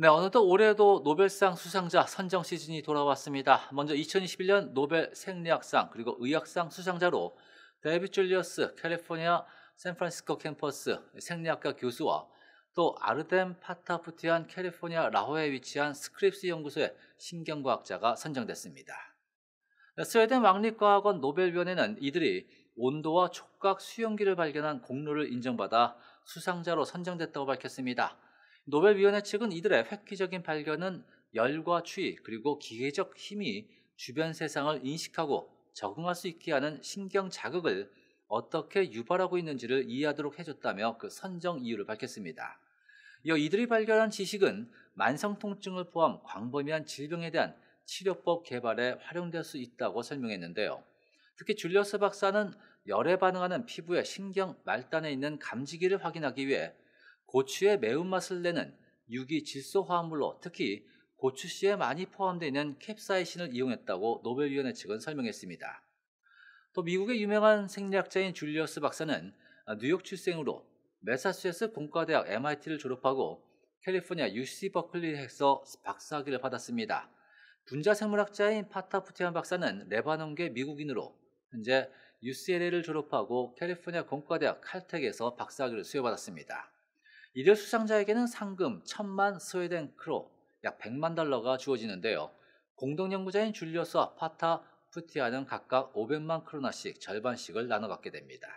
네, 어느덧 올해도 노벨상 수상자 선정 시즌이 돌아왔습니다. 먼저 2021년 노벨 생리학상 그리고 의학상 수상자로 데이비 줄리어스 캘리포니아 샌프란시스코 캠퍼스 생리학과 교수와 또 아르덴 파타푸티안 캘리포니아 라호에 위치한 스크립스 연구소의 신경과학자가 선정됐습니다. 네, 스웨덴 왕립과학원 노벨위원회는 이들이 온도와 촉각 수용기를 발견한 공로를 인정받아 수상자로 선정됐다고 밝혔습니다. 노벨위원회 측은 이들의 획기적인 발견은 열과 추위 그리고 기계적 힘이 주변 세상을 인식하고 적응할 수 있게 하는 신경 자극을 어떻게 유발하고 있는지를 이해하도록 해줬다며 그 선정 이유를 밝혔습니다. 이어 이들이 발견한 지식은 만성통증을 포함 광범위한 질병에 대한 치료법 개발에 활용될 수 있다고 설명했는데요. 특히 줄리어스 박사는 열에 반응하는 피부의 신경 말단에 있는 감지기를 확인하기 위해 고추의 매운맛을 내는 유기 질소 화합물로 특히 고추씨에 많이 포함되어 있는 캡사이신을 이용했다고 노벨위원회 측은 설명했습니다. 또 미국의 유명한 생리학자인 줄리어스 박사는 뉴욕 출생으로 메사추세츠 공과대학 MIT를 졸업하고 캘리포니아 UC 버클리에서 박사학위를 받았습니다. 분자 생물학자인 파타푸티안 박사는 레바논계 미국인으로 현재 UCLA를 졸업하고 캘리포니아 공과대학 칼텍에서 박사학위를 수여받았습니다. 이들 수상자에게는 상금 천만 스웨덴 크로 약 100만 달러가 주어지는데요. 공동 연구자인 줄리어스와 파타 푸티아는 각각 500만 크로나씩 절반씩을 나눠 갖게 됩니다.